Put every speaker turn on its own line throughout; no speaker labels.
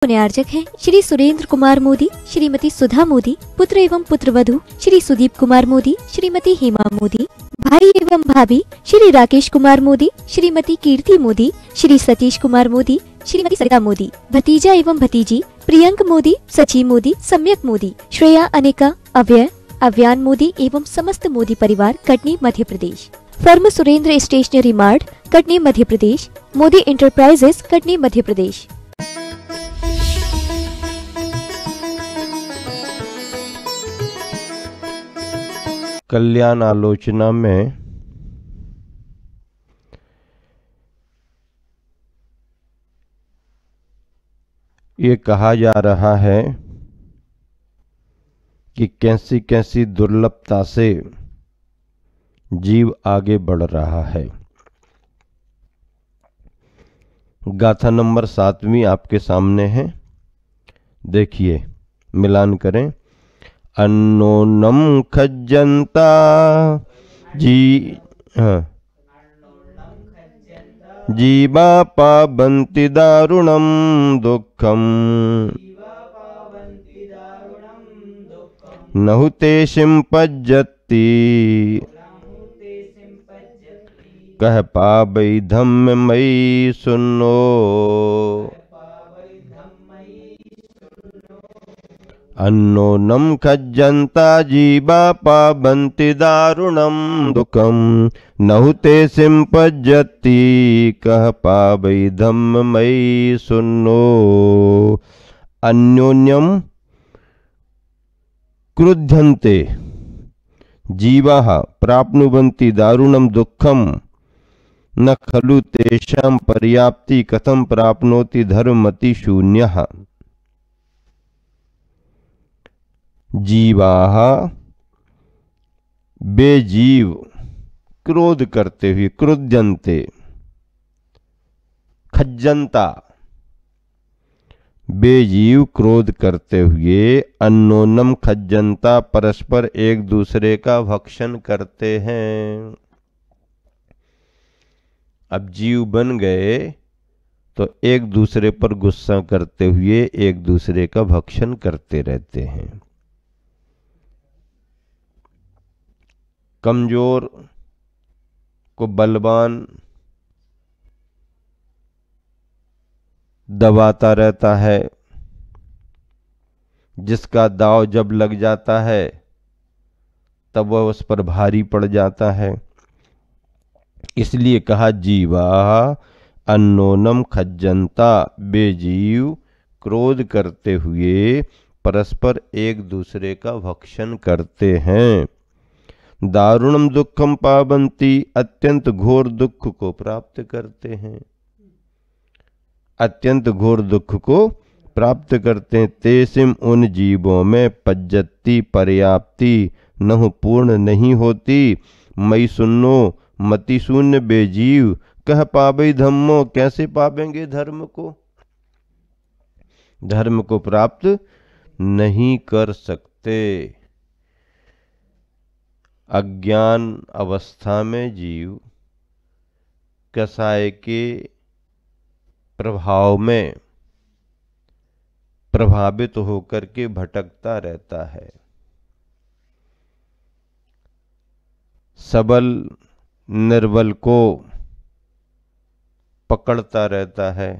पुण्यार्जक हैं श्री सुरेंद्र कुमार मोदी श्रीमती सुधा मोदी पुत्र एवं पुत्र वधु श्री सुदीप कुमार मोदी श्रीमती हेमा मोदी भाई एवं भाभी श्री राकेश कुमार मोदी श्रीमती कीर्ति मोदी श्री सतीश कुमार मोदी श्रीमती सरिता मोदी भतीजा एवं भतीजी प्रियंक मोदी सचिव मोदी सम्यक मोदी श्रेया अनेका अव्यय अव्यान मोदी एवं समस्त मोदी परिवार Katni Madhya Pradesh firm Surendra stationery mart Katni Madhya Pradesh Modi enterprises Katni Madhya Pradesh
कल्याण आलोचना में ये कहा जा रहा है कि कैसी कैसी दुर्लभता से जीव आगे बढ़ रहा है गाथा नंबर सातवीं आपके सामने है देखिए मिलान करें अन्नोन्नम खज्जंता जी हाँ जीवा पाबंति दारुणम दुखम नहुते सिंपज्जति कह पाबई धम्म मई सुनो अन्नोनं खज्जन्ता जीवा पाबन्ति दारुणं दुःखं नहुते सिम्पज्जति कः पावै धम्ममयि सुन्नो अन्योन्यम क्रुध्यन्ते जीवा प्राप्नुवन्ति दारुणं दुःखं न खलु तेषां पर्याप्ति कथं प्राप्नोति धर्ममति शून्यः जीवा बेजीव क्रोध करते हुए क्रुद्यंते खज्जनता बेजीव क्रोध करते हुए अन्नोनम खज्जनता परस्पर एक दूसरे का भक्षण करते हैं अब जीव बन गए तो एक दूसरे पर गुस्सा करते हुए एक दूसरे का भक्षण करते रहते हैं कमज़ोर को बलवान दबाता रहता है जिसका दाव जब लग जाता है तब वह उस पर भारी पड़ जाता है इसलिए कहा जीवा अन्नोनम खज्जनता बेजीव क्रोध करते हुए परस्पर एक दूसरे का भक्षण करते हैं दारुणम दुखम पाबंती अत्यंत घोर दुख को प्राप्त करते हैं अत्यंत घोर दुख को प्राप्त करते हैं तेसिम उन जीवों में पज्जति पर्याप्ति नह पूर्ण नहीं होती मई सुनो मति शून्य बेजीव कह पावे धम्मो कैसे पावेंगे धर्म को धर्म को प्राप्त नहीं कर सकते अज्ञान अवस्था में जीव कसाय के प्रभाव में प्रभावित होकर के भटकता रहता है सबल निर्बल को पकड़ता रहता है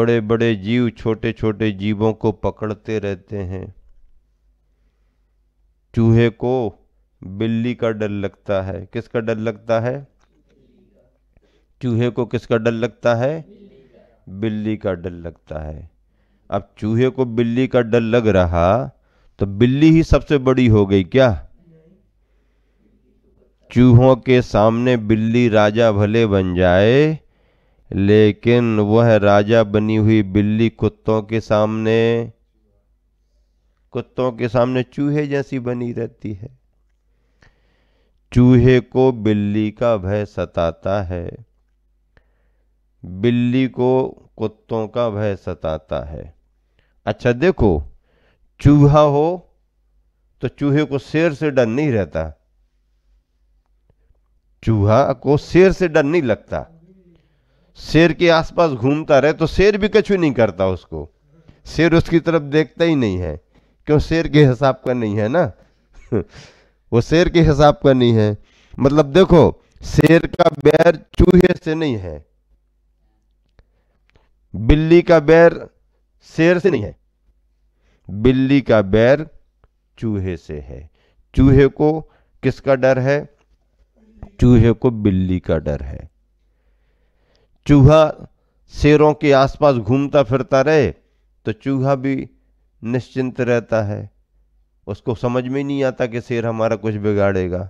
बड़े बड़े जीव छोटे छोटे जीवों को पकड़ते रहते हैं चूहे को बिल्ली का डर लगता है किसका डर लगता है चूहे को किसका डर लगता है बिल्ली का डर लगता है अब चूहे को बिल्ली का डर लग रहा तो बिल्ली ही सबसे बड़ी हो गई क्या चूहों के सामने बिल्ली राजा भले बन जाए लेकिन वह राजा बनी हुई बिल्ली कुत्तों के सामने कुत्तों के सामने चूहे जैसी बनी रहती है चूहे को बिल्ली का भय सताता है बिल्ली को कुत्तों का भय सताता है अच्छा देखो चूहा हो तो चूहे को शेर से डर नहीं रहता चूहा को शेर से डर नहीं लगता शेर के आसपास घूमता रहे तो शेर भी कछु नहीं करता उसको शेर उसकी तरफ देखता ही नहीं है क्यों शेर के हिसाब का नहीं है ना वो शेर के हिसाब का नहीं है मतलब देखो शेर का बैर चूहे से नहीं है बिल्ली का बैर शेर से नहीं है बिल्ली का बैर चूहे से है चूहे को किसका डर है चूहे को बिल्ली का डर है चूहा शेरों के आसपास घूमता फिरता रहे तो चूहा भी निश्चिंत रहता है उसको समझ में नहीं आता कि शेर हमारा कुछ बिगाड़ेगा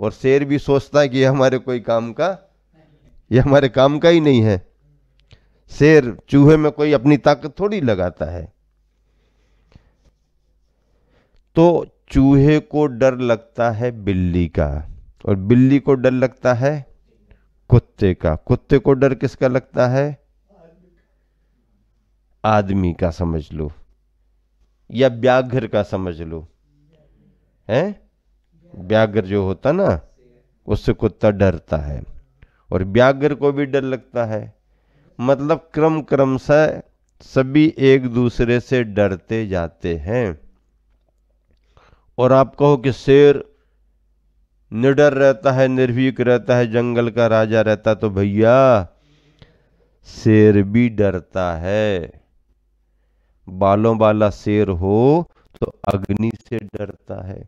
और शेर भी सोचता है कि यह हमारे कोई काम का यह हमारे काम का ही नहीं है शेर चूहे में कोई अपनी ताकत थोड़ी लगाता है तो चूहे को डर लगता है बिल्ली का और बिल्ली को डर लगता है कुत्ते का कुत्ते को डर किसका लगता है आदमी का समझ लो या व्याघ्र का समझ लो है व्याघ्र जो होता ना उससे कुत्ता डरता है और व्याघ्र को भी डर लगता है मतलब क्रम क्रम से सभी एक दूसरे से डरते जाते हैं और आप कहो कि शेर निडर रहता है निर्भीक रहता है जंगल का राजा रहता तो भैया शेर भी डरता है बालों वाला शेर हो तो अग्नि से डरता है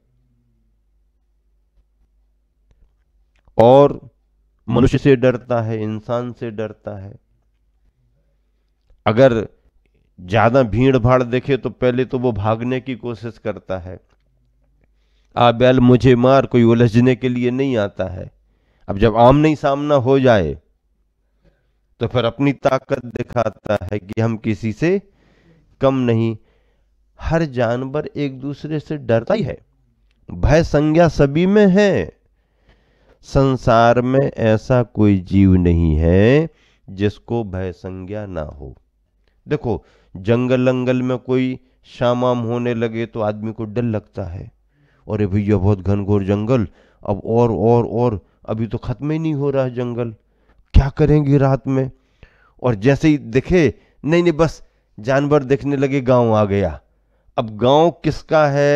और मनुष्य से डरता है इंसान से डरता है अगर ज्यादा भीड़ भाड़ देखे तो पहले तो वो भागने की कोशिश करता है आ बैल मुझे मार कोई उलझने के लिए नहीं आता है अब जब आम नहीं सामना हो जाए तो फिर अपनी ताकत दिखाता है कि हम किसी से कम नहीं हर जानवर एक दूसरे से डरता ही है भय संज्ञा सभी में है संसार में ऐसा कोई जीव नहीं है जिसको भय संज्ञा ना हो देखो जंगल अंगल में कोई शामाम होने लगे तो आदमी को डर लगता है अरे भैया बहुत घनघोर जंगल अब और और और अभी तो खत्म ही नहीं हो रहा जंगल क्या करेंगे रात में और जैसे ही देखे नहीं नहीं बस जानवर देखने लगे गांव आ गया अब गांव किसका है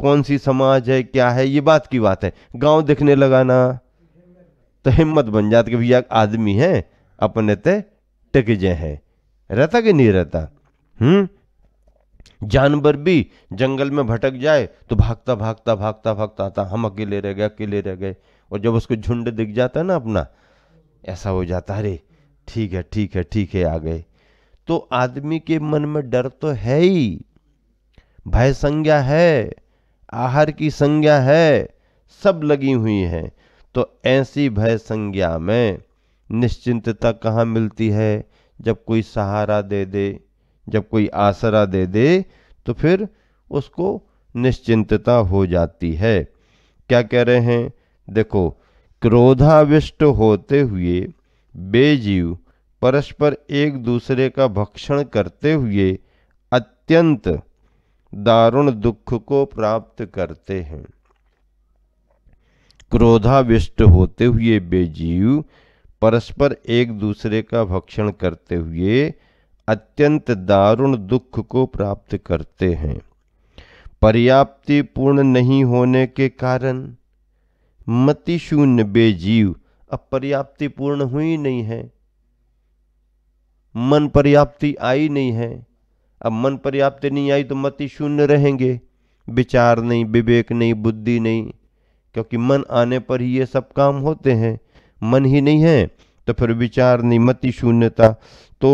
कौन सी समाज है क्या है ये बात की बात है गांव देखने लगा ना तो हिम्मत बन जाती कि भैया आदमी है अपने ते टिक जे हैं रहता कि नहीं रहता हम्म जानवर भी जंगल में भटक जाए तो भागता भागता भागता भागता आता हम अकेले रह गए अकेले रह गए और जब उसको झुंड दिख जाता है ना अपना ऐसा हो जाता अरे ठीक है ठीक है ठीक है आ गए तो आदमी के मन में डर तो है ही भय संज्ञा है आहार की संज्ञा है सब लगी हुई है तो ऐसी भय संज्ञा में निश्चिंतता कहाँ मिलती है जब कोई सहारा दे दे जब कोई आसरा दे दे तो फिर उसको निश्चिंतता हो जाती है क्या कह रहे हैं देखो क्रोधाविष्ट होते हुए बेजीव परस्पर एक दूसरे का भक्षण करते हुए अत्यंत दारुण दुख को प्राप्त करते हैं क्रोधाविष्ट होते हुए बेजीव परस्पर एक दूसरे का भक्षण करते हुए अत्यंत दारुण दुख को प्राप्त करते हैं पर्याप्ति पूर्ण नहीं होने के कारण मति शून्य बेजीव अब पर्याप्ति पूर्ण हुई नहीं है मन पर्याप्ति आई नहीं है अब मन पर्याप्ति नहीं आई तो मति शून्य रहेंगे विचार नहीं विवेक नहीं बुद्धि नहीं क्योंकि मन आने पर ही ये सब काम होते हैं मन ही नहीं है तो फिर विचार नहीं मति शून्यता तो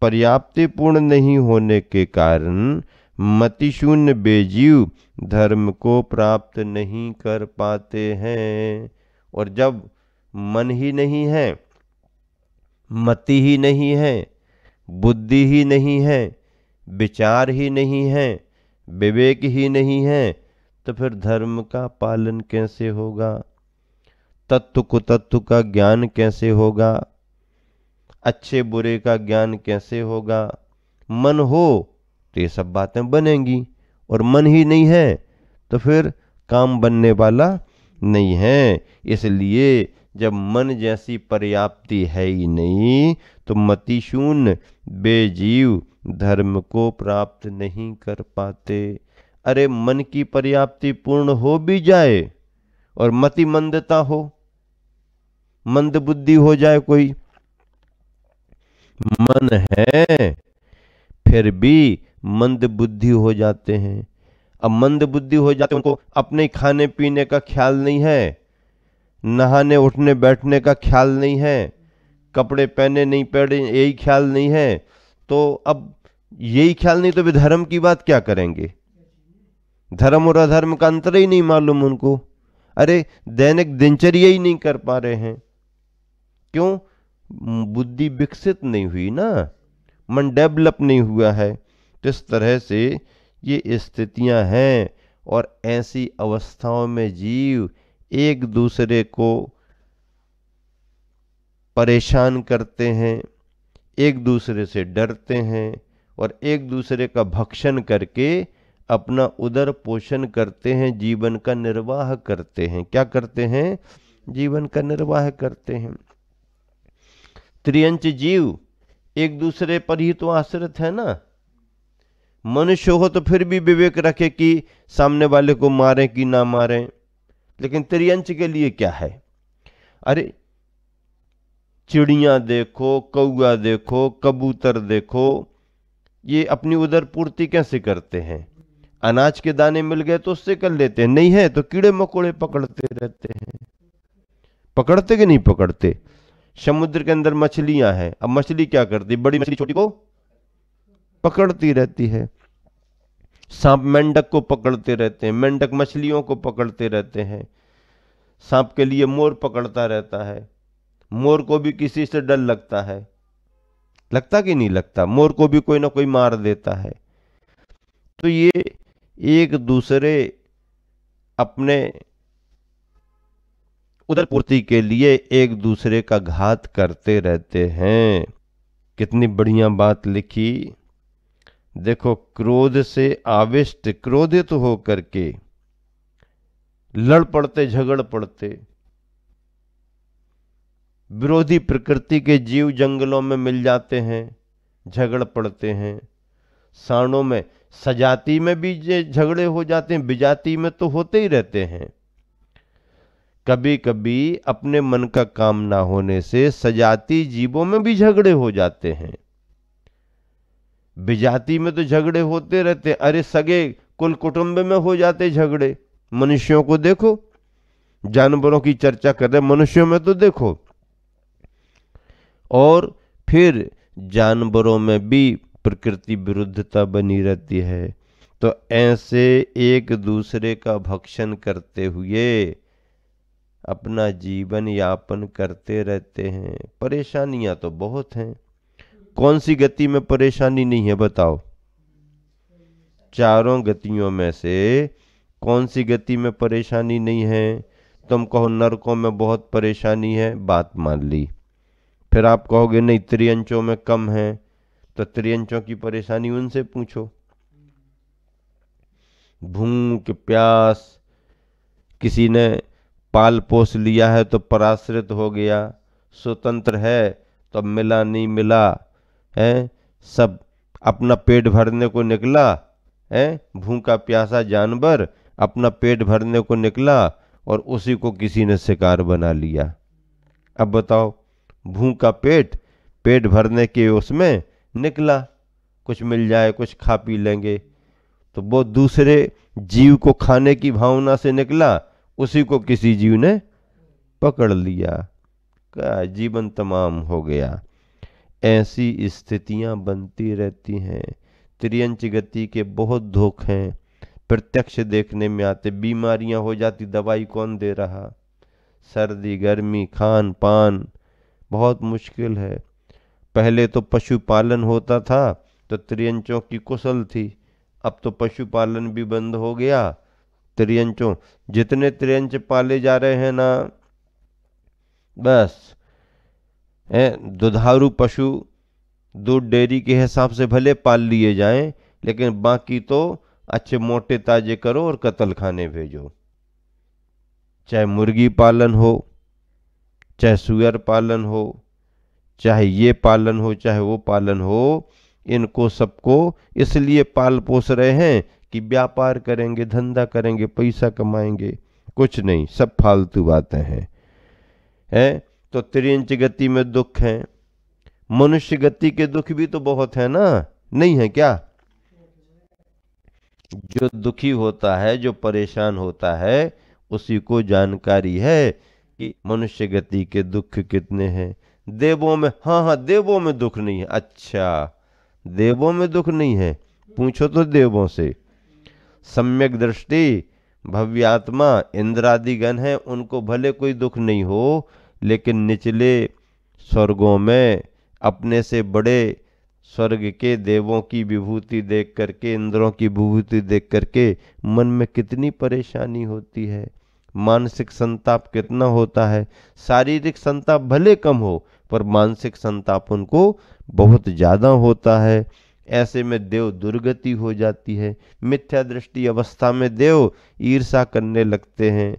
पर्याप्ति पूर्ण नहीं होने के कारण मति शून्य बेजीव धर्म को प्राप्त नहीं कर पाते हैं और जब मन ही नहीं है मति ही नहीं है बुद्धि ही नहीं है विचार ही नहीं है विवेक ही नहीं है तो फिर धर्म का पालन कैसे होगा तत्व कुतत्व का ज्ञान कैसे होगा अच्छे बुरे का ज्ञान कैसे होगा मन हो तो ये सब बातें बनेंगी और मन ही नहीं है तो फिर काम बनने वाला नहीं है इसलिए जब मन जैसी पर्याप्ति है ही नहीं तो मतिशून्य बेजीव धर्म को प्राप्त नहीं कर पाते अरे मन की पर्याप्ति पूर्ण हो भी जाए और मति मंदता हो मंद बुद्धि हो जाए कोई मन है फिर भी मंद बुद्धि हो जाते हैं अब मंद बुद्धि हो जाते हैं उनको अपने खाने पीने का ख्याल नहीं है नहाने उठने बैठने का ख्याल नहीं है कपड़े पहने नहीं पहने यही ख्याल नहीं है तो अब यही ख्याल नहीं तो भी धर्म की बात क्या करेंगे धर्म और अधर्म का अंतर ही नहीं मालूम उनको अरे दैनिक दिनचर्या ही नहीं कर पा रहे हैं क्यों बुद्धि विकसित नहीं हुई ना मन डेवलप नहीं हुआ है तो इस तरह से ये स्थितियां हैं और ऐसी अवस्थाओं में जीव एक दूसरे को परेशान करते हैं एक दूसरे से डरते हैं और एक दूसरे का भक्षण करके अपना उदर पोषण करते हैं जीवन का निर्वाह करते हैं क्या करते हैं जीवन का निर्वाह करते हैं त्रियंच जीव एक दूसरे पर ही तो आश्रित है ना मनुष्य हो तो फिर भी विवेक रखे कि सामने वाले को मारें कि ना मारें लेकिन त्रियंश के लिए क्या है अरे चिड़िया देखो कौआ देखो कबूतर देखो ये अपनी उधर पूर्ति कैसे करते हैं अनाज के दाने मिल गए तो उससे कर लेते हैं नहीं है तो कीड़े मकोड़े पकड़ते रहते हैं पकड़ते कि नहीं पकड़ते समुद्र के अंदर मछलियां हैं अब मछली क्या करती बड़ी मछली छोटी को पकड़ती रहती है सांप मेंढक को पकड़ते रहते हैं मेंढक मछलियों को पकड़ते रहते हैं सांप के लिए मोर पकड़ता रहता है मोर को भी किसी से डर लगता है लगता कि नहीं लगता मोर को भी कोई ना कोई मार देता है तो ये एक दूसरे अपने उधर पूर्ति के लिए एक दूसरे का घात करते रहते हैं कितनी बढ़िया बात लिखी देखो क्रोध से आविष्ट क्रोधित हो करके लड़ पड़ते झगड़ पड़ते विरोधी प्रकृति के जीव जंगलों में मिल जाते हैं झगड़ पड़ते हैं साणों में सजाति में भी झगड़े हो जाते हैं बिजाति में तो होते ही रहते हैं कभी कभी अपने मन का काम ना होने से सजाती जीवों में भी झगड़े हो जाते हैं बिजाती में तो झगड़े होते रहते अरे सगे कुल कुटुंब में हो जाते झगड़े मनुष्यों को देखो जानवरों की चर्चा कर रहे मनुष्यों में तो देखो और फिर जानवरों में भी प्रकृति विरुद्धता बनी रहती है तो ऐसे एक दूसरे का भक्षण करते हुए अपना जीवन यापन करते रहते हैं परेशानियां तो बहुत हैं कौन सी गति में परेशानी नहीं है बताओ चारों गतियों में से कौन सी गति में परेशानी नहीं है तुम कहो नरकों में बहुत परेशानी है बात मान ली फिर आप कहोगे नहीं त्रियंचों में कम है तो त्रियंचों की परेशानी उनसे पूछो भूख प्यास किसी ने पाल पोस लिया है तो पराश्रित हो गया स्वतंत्र है तो मिला नहीं मिला हैं सब अपना पेट भरने को निकला हैं भूखा प्यासा जानवर अपना पेट भरने को निकला और उसी को किसी ने शिकार बना लिया अब बताओ भूखा पेट पेट भरने के उसमें निकला कुछ मिल जाए कुछ खा पी लेंगे तो वो दूसरे जीव को खाने की भावना से निकला उसी को किसी जीव ने पकड़ लिया का जीवन तमाम हो गया ऐसी स्थितियां बनती रहती हैं त्रियंच गति के बहुत धोख हैं प्रत्यक्ष देखने में आते बीमारियां हो जाती दवाई कौन दे रहा सर्दी गर्मी खान पान बहुत मुश्किल है पहले तो पशुपालन होता था तो त्रियंचों की कुशल थी अब तो पशुपालन भी बंद हो गया त्रियंचों जितने त्रियंच पाले जा रहे हैं ना बस दुधारू पशु दूध डेयरी के हिसाब से भले पाल लिए जाएं लेकिन बाकी तो अच्छे मोटे ताजे करो और कत्ल खाने भेजो चाहे मुर्गी पालन हो चाहे सुअर पालन हो चाहे ये पालन हो चाहे वो पालन हो इनको सबको इसलिए पाल पोस रहे हैं कि व्यापार करेंगे धंधा करेंगे पैसा कमाएंगे कुछ नहीं सब फालतू बातें हैं हैं तो त्रिंच गति में दुख हैं मनुष्य गति के दुख भी तो बहुत है ना नहीं है क्या जो दुखी होता है जो परेशान होता है उसी को जानकारी है कि मनुष्य गति के दुख कितने हैं देवों में हाँ हाँ देवों में दुख नहीं है अच्छा देवों में दुख नहीं है पूछो तो देवों से सम्यक दृष्टि भव्यात्मा इंद्रादिगण है उनको भले कोई दुख नहीं हो लेकिन निचले स्वर्गों में अपने से बड़े स्वर्ग के देवों की विभूति देख करके इंद्रों की विभूति देख करके मन में कितनी परेशानी होती है मानसिक संताप कितना होता है शारीरिक संताप भले कम हो पर मानसिक संताप उनको बहुत ज़्यादा होता है ऐसे में देव दुर्गति हो जाती है मिथ्या दृष्टि अवस्था में देव ईर्षा करने लगते हैं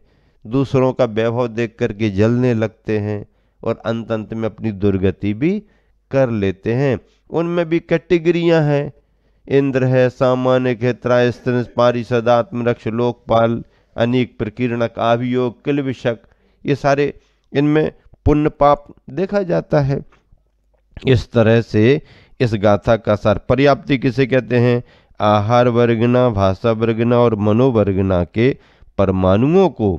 दूसरों का वैभव देख करके जलने लगते हैं और अंत अंत में अपनी दुर्गति भी कर लेते हैं उनमें भी कैटेगरियां हैं इंद्र है सामान्य क्षेत्राय पारिषद आत्मरक्ष लोकपाल अनेक प्रकीर्णक अभियोग किलविशक ये सारे इनमें पुण्य पाप देखा जाता है इस तरह से इस गाथा का सार पर्याप्ति किसे कहते हैं आहार वर्गना भाषा वर्गना और मनोवर्गना के परमाणुओं को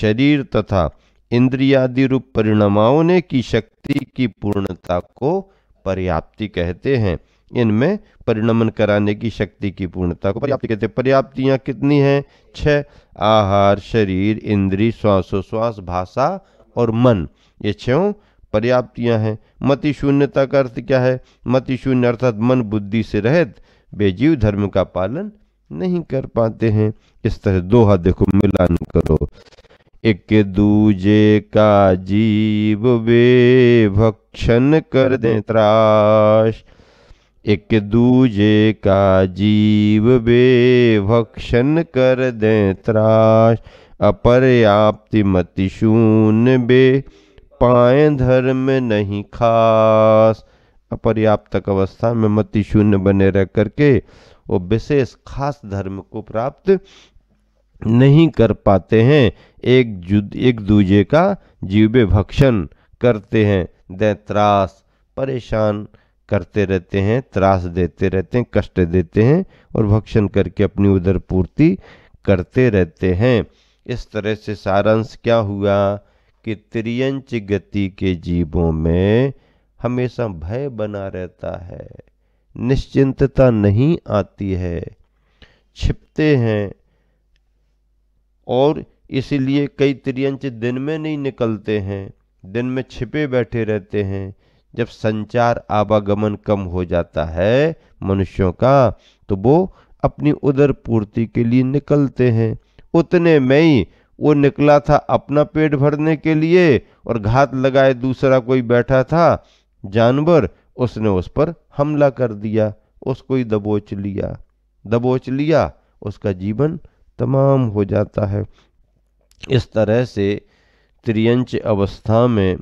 शरीर तथा इंद्रियादि रूप परिणामाओं ने की शक्ति की पूर्णता को पर्याप्ति कहते हैं इनमें परिणमन कराने की शक्ति की पूर्णता को पर्याप्ति कहते हैं पर्याप्तियाँ कितनी हैं छ आहार शरीर इंद्री श्वासोश्वास भाषा और मन ये छो पर्याप्तियाँ हैं मति शून्यता का अर्थ क्या है मति शून्य अर्थात मन बुद्धि से रहित बेजीव धर्म का पालन नहीं कर पाते हैं इस तरह दोहा देखो मिलान करो एक दूजे का जीव वे भक्षण कर दे त्राश एक दूजे का जीव वे भक्षण कर दे त्राश अपर्याप्ति मति शून बे पाए धर्म नहीं खास अपर्याप्त अवस्था में मति शून्य बने रह करके वो विशेष खास धर्म को प्राप्त नहीं कर पाते हैं एक एक दूजे का जीव भक्षण करते हैं दे त्रास परेशान करते रहते हैं त्रास देते रहते हैं कष्ट देते हैं और भक्षण करके अपनी उधर पूर्ति करते रहते हैं इस तरह से सारांश क्या हुआ कि त्रियंच गति के जीवों में हमेशा भय बना रहता है निश्चिंतता नहीं आती है छिपते हैं और इसलिए कई त्रियंच दिन में नहीं निकलते हैं दिन में छिपे बैठे रहते हैं जब संचार आवागमन कम हो जाता है मनुष्यों का तो वो अपनी उदर पूर्ति के लिए निकलते हैं उतने में ही वो निकला था अपना पेट भरने के लिए और घात लगाए दूसरा कोई बैठा था जानवर उसने उस पर हमला कर दिया उसको ही दबोच लिया दबोच लिया उसका जीवन तमाम हो जाता है इस तरह से त्रियंच अवस्था में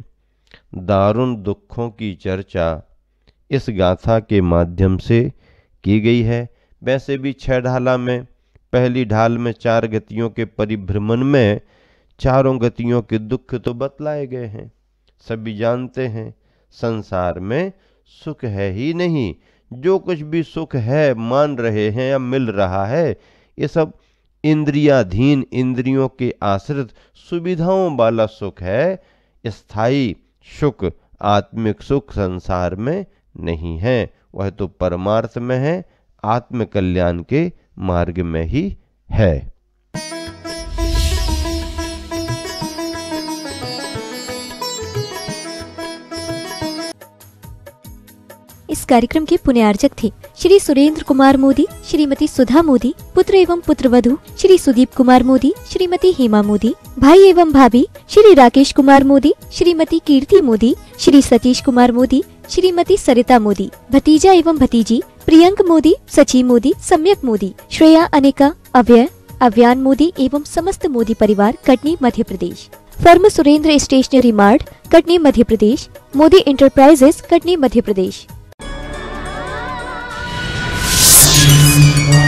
दारुण दुखों की चर्चा इस गाथा के माध्यम से की गई है वैसे भी छह ढाला में पहली ढाल में चार गतियों के परिभ्रमण में चारों गतियों के दुख तो बतलाए गए हैं सभी जानते हैं संसार में सुख है ही नहीं जो कुछ भी सुख है मान रहे हैं या मिल रहा है ये सब इंद्रियाधीन इंद्रियों के आश्रित सुविधाओं वाला सुख है स्थायी सुख आत्मिक सुख संसार में नहीं है वह तो परमार्थ में है आत्मकल्याण के मार्ग में ही है
इस कार्यक्रम के पुण्यार्जक थे श्री सुरेंद्र कुमार मोदी श्रीमती सुधा मोदी पुत्र एवं पुत्र वधु श्री सुदीप कुमार मोदी श्रीमती हेमा मोदी भाई एवं भाभी श्री राकेश कुमार मोदी श्रीमती कीर्ति मोदी श्री सतीश कुमार मोदी श्रीमती सरिता मोदी भतीजा एवं भतीजी प्रियंक मोदी सचिव मोदी सम्यक मोदी श्रेया अनेका अभय अव्यान मोदी एवं समस्त मोदी परिवार Katni Madhya Pradesh firm Surendra stationery mart Katni Madhya Pradesh Modi enterprises Katni Madhya Pradesh you.